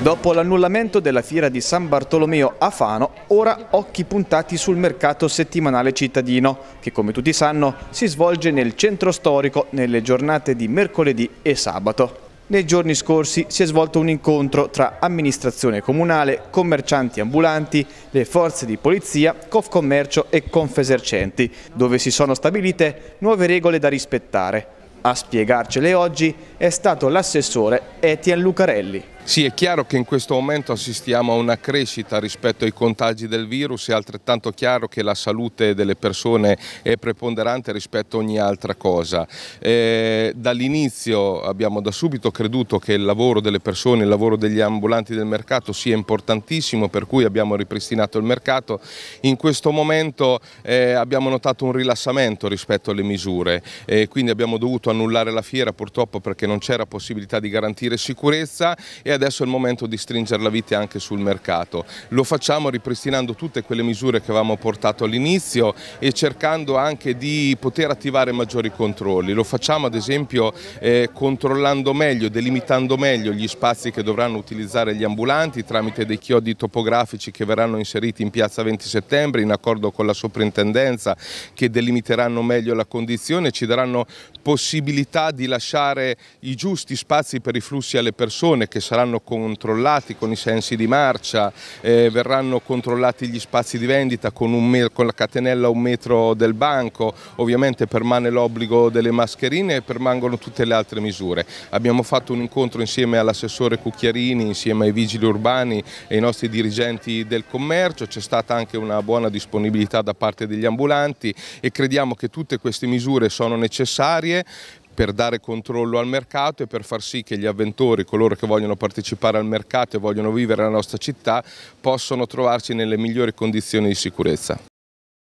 Dopo l'annullamento della fiera di San Bartolomeo a Fano, ora occhi puntati sul mercato settimanale cittadino, che come tutti sanno si svolge nel centro storico nelle giornate di mercoledì e sabato. Nei giorni scorsi si è svolto un incontro tra amministrazione comunale, commercianti ambulanti, le forze di polizia, Confcommercio e Confesercenti, dove si sono stabilite nuove regole da rispettare a spiegarcele oggi è stato l'assessore Etienne Lucarelli. Sì, è chiaro che in questo momento assistiamo a una crescita rispetto ai contagi del virus, è altrettanto chiaro che la salute delle persone è preponderante rispetto a ogni altra cosa. Eh, Dall'inizio abbiamo da subito creduto che il lavoro delle persone, il lavoro degli ambulanti del mercato sia importantissimo, per cui abbiamo ripristinato il mercato. In questo momento eh, abbiamo notato un rilassamento rispetto alle misure, eh, quindi abbiamo dovuto dovuto annullare la fiera purtroppo perché non c'era possibilità di garantire sicurezza e adesso è il momento di stringere la vite anche sul mercato. Lo facciamo ripristinando tutte quelle misure che avevamo portato all'inizio e cercando anche di poter attivare maggiori controlli. Lo facciamo ad esempio eh, controllando meglio, delimitando meglio gli spazi che dovranno utilizzare gli ambulanti tramite dei chiodi topografici che verranno inseriti in piazza 20 settembre in accordo con la soprintendenza che delimiteranno meglio la condizione e ci daranno possibilità possibilità di lasciare i giusti spazi per i flussi alle persone che saranno controllati con i sensi di marcia, eh, verranno controllati gli spazi di vendita con, un, con la catenella a un metro del banco, ovviamente permane l'obbligo delle mascherine e permangono tutte le altre misure. Abbiamo fatto un incontro insieme all'assessore Cucchiarini, insieme ai vigili urbani e ai nostri dirigenti del commercio, c'è stata anche una buona disponibilità da parte degli ambulanti e crediamo che tutte queste misure sono necessarie, per dare controllo al mercato e per far sì che gli avventori, coloro che vogliono partecipare al mercato e vogliono vivere la nostra città, possano trovarci nelle migliori condizioni di sicurezza.